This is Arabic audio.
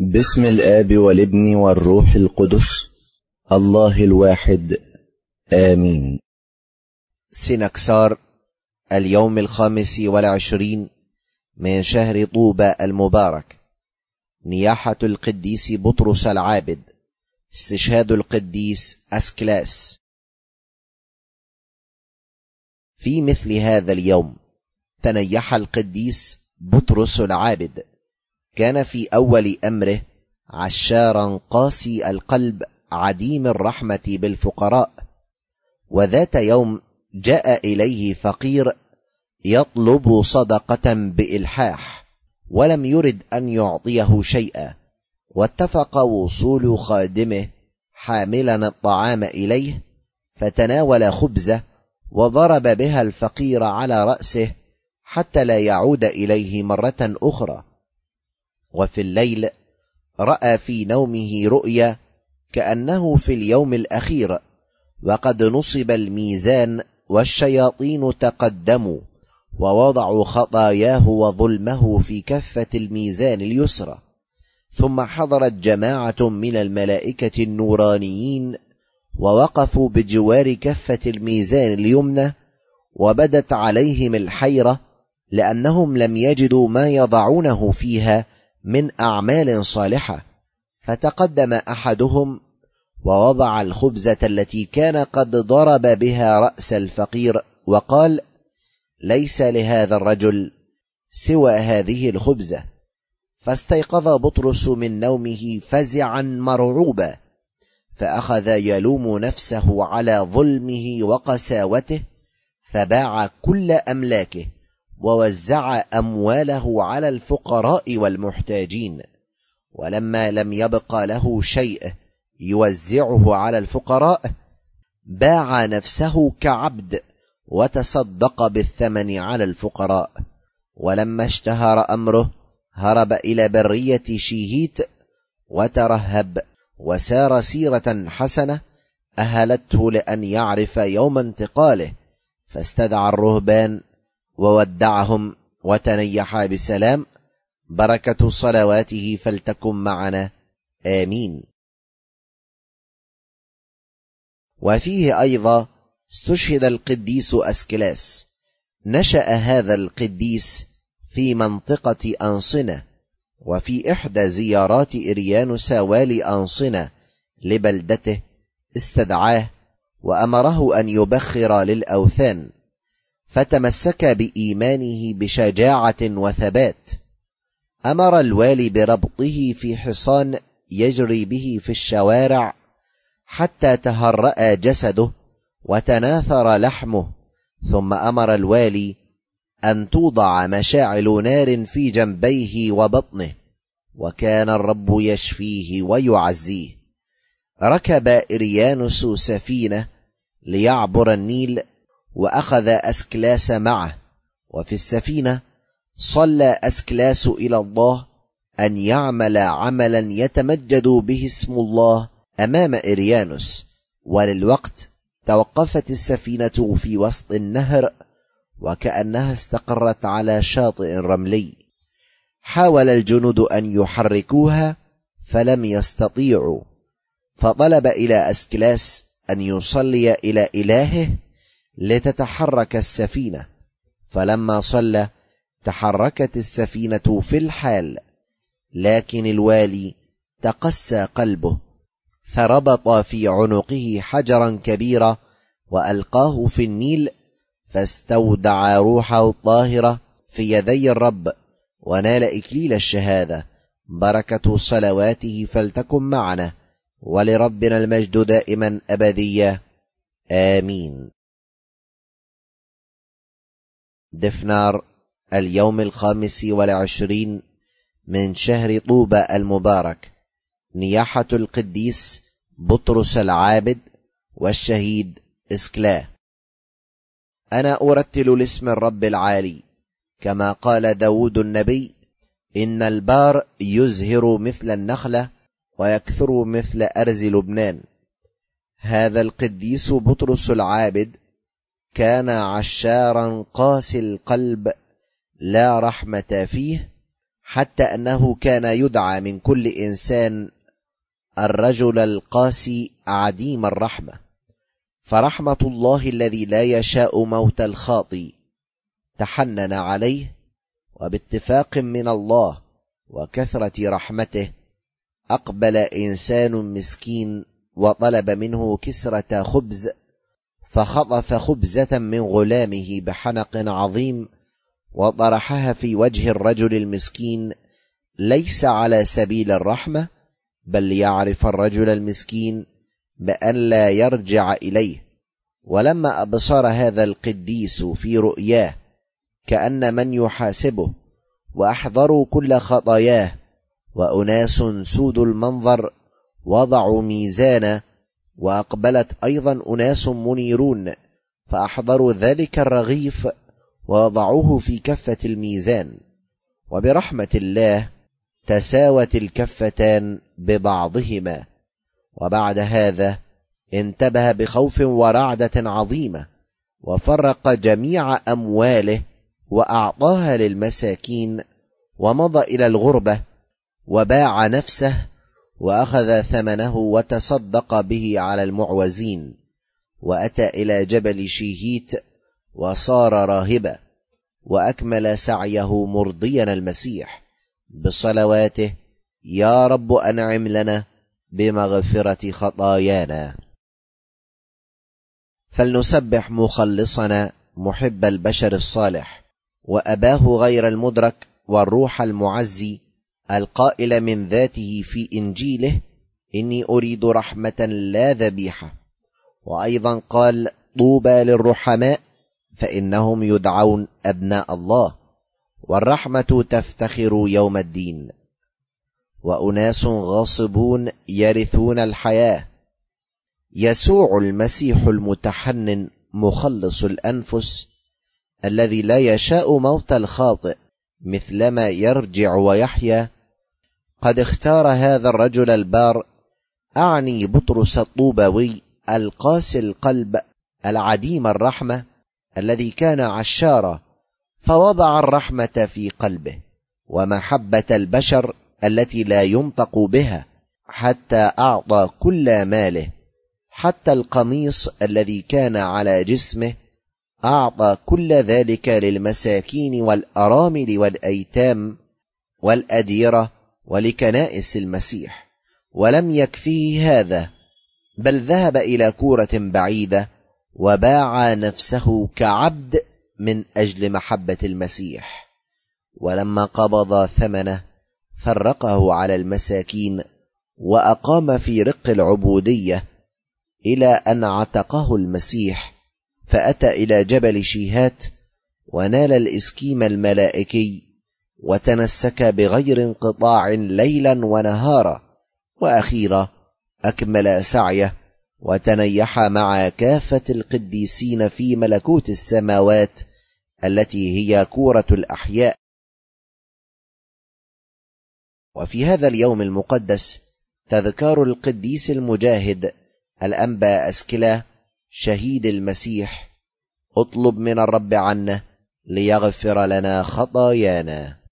بسم الاب والابن والروح القدس الله الواحد امين سنكسار اليوم الخامس والعشرين من شهر طوبى المبارك نياحه القديس بطرس العابد استشهاد القديس اسكلاس في مثل هذا اليوم تنيح القديس بطرس العابد كان في اول امره عشارا قاسي القلب عديم الرحمه بالفقراء وذات يوم جاء اليه فقير يطلب صدقه بالحاح ولم يرد ان يعطيه شيئا واتفق وصول خادمه حاملا الطعام اليه فتناول خبزه وضرب بها الفقير على راسه حتى لا يعود اليه مره اخرى وفي الليل راى في نومه رؤيا كانه في اليوم الاخير وقد نصب الميزان والشياطين تقدموا ووضعوا خطاياه وظلمه في كفه الميزان اليسرى ثم حضرت جماعه من الملائكه النورانيين ووقفوا بجوار كفه الميزان اليمنى وبدت عليهم الحيره لانهم لم يجدوا ما يضعونه فيها من أعمال صالحة فتقدم أحدهم ووضع الخبزة التي كان قد ضرب بها رأس الفقير وقال ليس لهذا الرجل سوى هذه الخبزة فاستيقظ بطرس من نومه فزعا مرعوبا فأخذ يلوم نفسه على ظلمه وقساوته فباع كل أملاكه ووزع امواله على الفقراء والمحتاجين ولما لم يبق له شيء يوزعه على الفقراء باع نفسه كعبد وتصدق بالثمن على الفقراء ولما اشتهر امره هرب الى بريه شيهيت وترهب وسار سيره حسنه اهلته لان يعرف يوم انتقاله فاستدعى الرهبان وودعهم وتنيح بسلام بركة صلواته فلتكن معنا آمين. وفيه أيضا استشهد القديس أسكلاس نشأ هذا القديس في منطقة أنصنة وفي إحدى زيارات إريانوس والي أنصنة لبلدته استدعاه وأمره أن يبخر للأوثان فتمسك بايمانه بشجاعه وثبات امر الوالي بربطه في حصان يجري به في الشوارع حتى تهرا جسده وتناثر لحمه ثم امر الوالي ان توضع مشاعل نار في جنبيه وبطنه وكان الرب يشفيه ويعزيه ركب اريانوس سفينه ليعبر النيل واخذ اسكلاس معه وفي السفينه صلى اسكلاس الى الله ان يعمل عملا يتمجد به اسم الله امام اريانوس وللوقت توقفت السفينه في وسط النهر وكانها استقرت على شاطئ رملي حاول الجنود ان يحركوها فلم يستطيعوا فطلب الى اسكلاس ان يصلي الى الهه لتتحرك السفينة فلما صلى تحركت السفينة في الحال لكن الوالي تقسى قلبه فربط في عنقه حجرا كبيرا وألقاه في النيل فاستودع روحه الطاهرة في يدي الرب ونال إكليل الشهادة بركة صلواته فلتكن معنا ولربنا المجد دائما أبديا آمين دفنار اليوم الخامس والعشرين من شهر طوبى المبارك نياحة القديس بطرس العابد والشهيد إسكلاه أنا أرتل لاسم الرب العالي كما قال داود النبي إن البار يزهر مثل النخلة ويكثر مثل أرز لبنان هذا القديس بطرس العابد كان عشارا قاسي القلب لا رحمه فيه حتى انه كان يدعى من كل انسان الرجل القاسي عديم الرحمه فرحمه الله الذي لا يشاء موت الخاطي تحنن عليه وباتفاق من الله وكثره رحمته اقبل انسان مسكين وطلب منه كسره خبز فخطف خبزة من غلامه بحنق عظيم وطرحها في وجه الرجل المسكين ليس على سبيل الرحمة بل يعرف الرجل المسكين بأن لا يرجع إليه ولما أبصر هذا القديس في رؤياه كأن من يحاسبه وأحضروا كل خطاياه وأناس سود المنظر وضعوا ميزانا واقبلت ايضا اناس منيرون فاحضروا ذلك الرغيف ووضعوه في كفه الميزان وبرحمه الله تساوت الكفتان ببعضهما وبعد هذا انتبه بخوف ورعده عظيمه وفرق جميع امواله واعطاها للمساكين ومضى الى الغربه وباع نفسه واخذ ثمنه وتصدق به على المعوزين واتى الى جبل شيهيت وصار راهبا واكمل سعيه مرضيا المسيح بصلواته يا رب انعم لنا بمغفره خطايانا فلنسبح مخلصنا محب البشر الصالح واباه غير المدرك والروح المعزي القائل من ذاته في انجيله اني اريد رحمه لا ذبيحه وايضا قال طوبى للرحماء فانهم يدعون ابناء الله والرحمه تفتخر يوم الدين واناس غاصبون يرثون الحياه يسوع المسيح المتحنن مخلص الانفس الذي لا يشاء موت الخاطئ مثلما يرجع ويحيا قد اختار هذا الرجل البار أعني بطرس الطوباوي القاسي القلب العديم الرحمة الذي كان عشارا فوضع الرحمة في قلبه ومحبة البشر التي لا ينطق بها حتى أعطى كل ماله حتى القميص الذي كان على جسمه أعطى كل ذلك للمساكين والأرامل والأيتام والأديرة ولكنائس المسيح ولم يكفيه هذا بل ذهب الى كوره بعيده وباع نفسه كعبد من اجل محبه المسيح ولما قبض ثمنه فرقه على المساكين واقام في رق العبوديه الى ان عتقه المسيح فاتى الى جبل شيهات ونال الاسكيم الملائكي وتنسك بغير انقطاع ليلا ونهارا واخيرا اكمل سعيه وتنيح مع كافه القديسين في ملكوت السماوات التي هي كوره الاحياء وفي هذا اليوم المقدس تذكار القديس المجاهد الانبا اسكلا شهيد المسيح اطلب من الرب عنا ليغفر لنا خطايانا